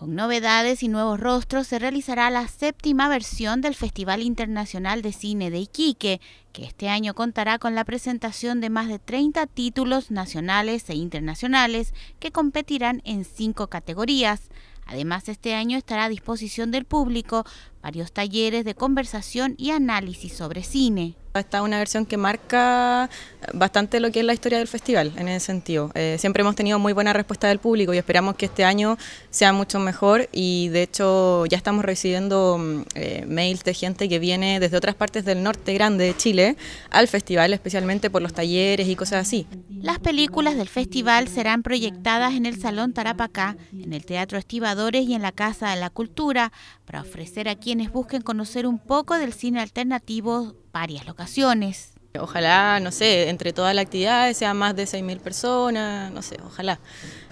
Con novedades y nuevos rostros se realizará la séptima versión del Festival Internacional de Cine de Iquique, que este año contará con la presentación de más de 30 títulos nacionales e internacionales que competirán en cinco categorías. Además, este año estará a disposición del público varios talleres de conversación y análisis sobre cine. Esta es una versión que marca bastante lo que es la historia del festival en ese sentido. Eh, siempre hemos tenido muy buena respuesta del público y esperamos que este año sea mucho mejor y de hecho ya estamos recibiendo mm, eh, mails de gente que viene desde otras partes del norte grande de Chile al festival, especialmente por los talleres y cosas así. Las películas del festival serán proyectadas en el Salón Tarapacá, en el Teatro Estibadores y en la Casa de la Cultura para ofrecer a quienes busquen conocer un poco del cine alternativo varias locaciones. Ojalá, no sé, entre todas las actividades ...sea más de 6.000 personas, no sé, ojalá.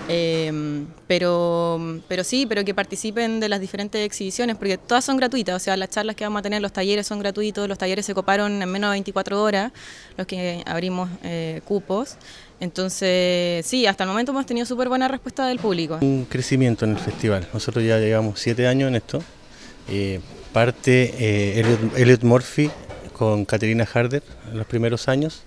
Eh, pero, pero sí, pero que participen de las diferentes exhibiciones, porque todas son gratuitas, o sea, las charlas que vamos a tener, los talleres son gratuitos, los talleres se coparon en menos de 24 horas, los que abrimos eh, cupos. Entonces, sí, hasta el momento hemos tenido súper buena respuesta del público. Un crecimiento en el festival, nosotros ya llevamos ...siete años en esto. Eh, parte Elliot Murphy con Caterina Harder en los primeros años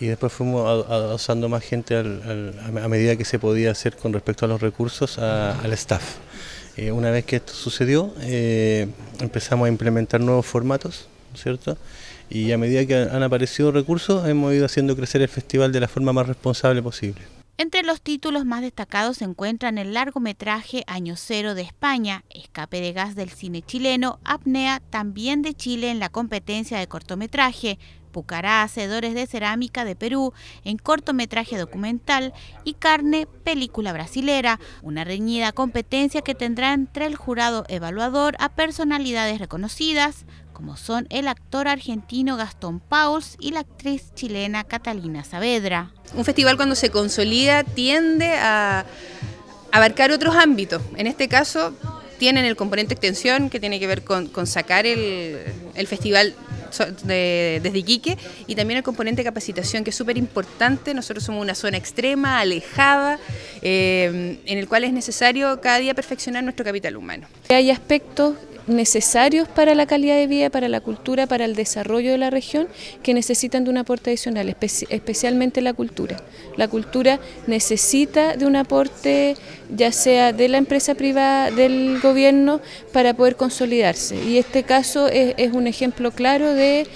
y después fuimos adosando más gente a medida que se podía hacer con respecto a los recursos al staff. Eh, una vez que esto sucedió, eh, empezamos a implementar nuevos formatos, ¿cierto? Y a medida que han aparecido recursos, hemos ido haciendo crecer el festival de la forma más responsable posible. Entre los títulos más destacados se encuentran el largometraje Año Cero de España, Escape de Gas del cine chileno, Apnea también de Chile en la competencia de cortometraje, Pucará, Hacedores de Cerámica de Perú, en cortometraje documental, y Carne, película brasilera, una reñida competencia que tendrá entre el jurado evaluador a personalidades reconocidas, como son el actor argentino Gastón Pauls y la actriz chilena Catalina Saavedra. Un festival cuando se consolida tiende a abarcar otros ámbitos. En este caso tienen el componente extensión que tiene que ver con, sacar el festival desde Iquique y también el componente de capacitación que es súper importante. Nosotros somos una zona extrema, alejada, eh, en el cual es necesario cada día perfeccionar nuestro capital humano. Hay aspectos necesarios para la calidad de vida, para la cultura, para el desarrollo de la región, que necesitan de un aporte adicional, especialmente la cultura. La cultura necesita de un aporte, ya sea de la empresa privada, del gobierno, para poder consolidarse. Y este caso es, es un ejemplo claro de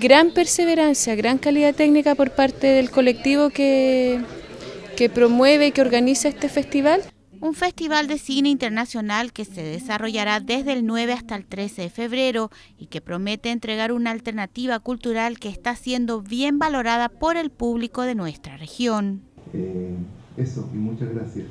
gran perseverancia, gran calidad técnica por parte del colectivo que, que promueve y que organiza este festival un festival de cine internacional que se desarrollará desde el 9 hasta el 13 de febrero y que promete entregar una alternativa cultural que está siendo bien valorada por el público de nuestra región. Eh, eso, y muchas gracias.